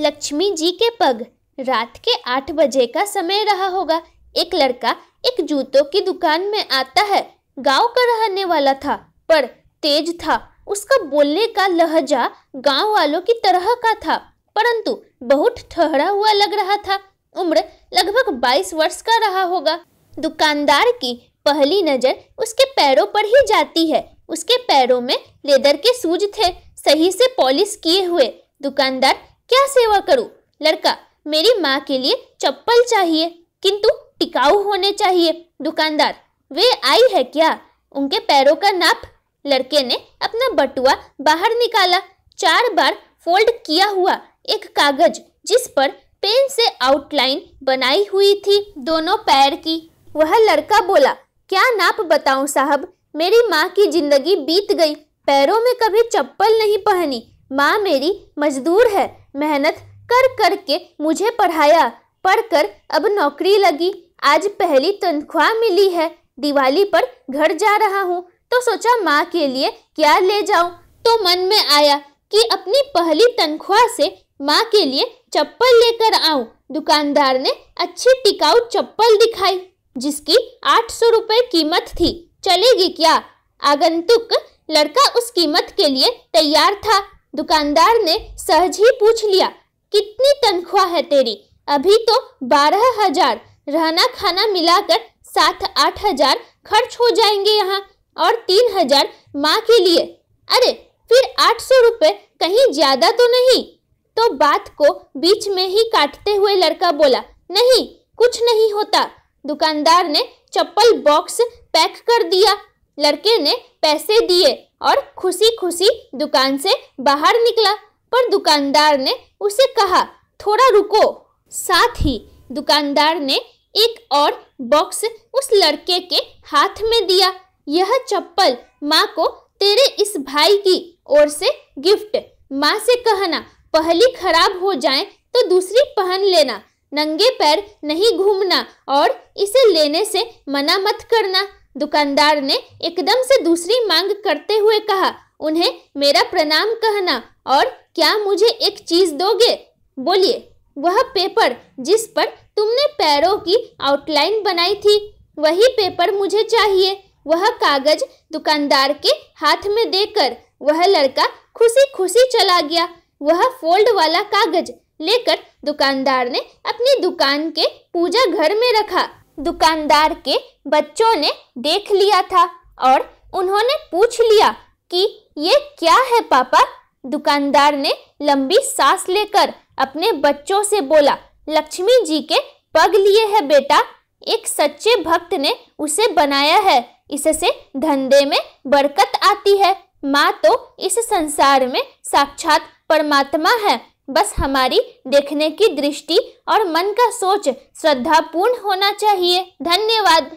लक्ष्मी जी के पग रात के आठ बजे का समय रहा होगा एक लड़का एक जूतों की दुकान में आता है गांव का रहने वाला था पर तेज था उसका बोलने का लहजा गांव वालों की तरह का था परंतु बहुत ठहरा हुआ लग रहा था उम्र लगभग बाईस वर्ष का रहा होगा दुकानदार की पहली नज़र उसके पैरों पर ही जाती है उसके पैरों में लेदर के सूज थे सही से पॉलिश किए हुए दुकानदार क्या सेवा करूँ लड़का मेरी माँ के लिए चप्पल चाहिए किंतु टिकाऊ होने चाहिए दुकानदार वे आई है क्या उनके पैरों का नाप लड़के ने अपना बटुआ बाहर निकाला चार बार फोल्ड किया हुआ एक कागज जिस पर पेन से आउटलाइन बनाई हुई थी दोनों पैर की वह लड़का बोला क्या नाप बताऊं साहब मेरी माँ की जिंदगी बीत गई पैरों में कभी चप्पल नहीं पहनी माँ मेरी मजदूर है मेहनत कर कर के मुझे पढ़ाया पढ़कर अब नौकरी लगी आज पहली तनख्वाह मिली है दिवाली पर घर जा रहा हूँ तो सोचा माँ के लिए क्या ले जाऊँ तो मन में आया कि अपनी पहली तनख्वाह से माँ के लिए चप्पल लेकर आऊँ दुकानदार ने अच्छी टिकाऊ चप्पल दिखाई जिसकी आठ सौ रुपये कीमत थी चलेगी क्या आगंतुक लड़का उस कीमत के लिए तैयार था दुकानदार ने सहज ही पूछ लिया कितनी तनख्वाह है तेरी अभी तो बारह हजार रहना खाना मिलाकर सात आठ हजार खर्च हो जाएंगे यहाँ और तीन हजार माँ के लिए अरे फिर आठ सौ रुपये कहीं ज्यादा तो नहीं तो बात को बीच में ही काटते हुए लड़का बोला नहीं कुछ नहीं होता दुकानदार ने चप्पल बॉक्स पैक कर दिया लड़के ने पैसे दिए और खुशी खुशी दुकान से बाहर निकला पर दुकानदार ने उसे कहा थोड़ा रुको साथ ही दुकानदार ने एक और बॉक्स उस लड़के के हाथ में दिया यह चप्पल माँ को तेरे इस भाई की ओर से गिफ्ट माँ से कहना पहली खराब हो जाए तो दूसरी पहन लेना नंगे पैर नहीं घूमना और इसे लेने से मना मत करना दुकानदार ने एकदम से दूसरी मांग करते हुए कहा उन्हें मेरा प्रणाम कहना और क्या मुझे एक चीज दोगे बोलिए वह पेपर जिस पर तुमने पैरों की आउटलाइन बनाई थी वही पेपर मुझे चाहिए वह कागज दुकानदार के हाथ में देकर वह लड़का खुशी खुशी चला गया वह फोल्ड वाला कागज लेकर दुकानदार ने अपनी दुकान के पूजा घर में रखा दुकानदार के बच्चों ने देख लिया था और उन्होंने पूछ लिया कि ये क्या है पापा दुकानदार ने लंबी सांस लेकर अपने बच्चों से बोला लक्ष्मी जी के पग लिए है बेटा एक सच्चे भक्त ने उसे बनाया है इससे धंधे में बरकत आती है माँ तो इस संसार में साक्षात परमात्मा है बस हमारी देखने की दृष्टि और मन का सोच श्रद्धापूर्ण होना चाहिए धन्यवाद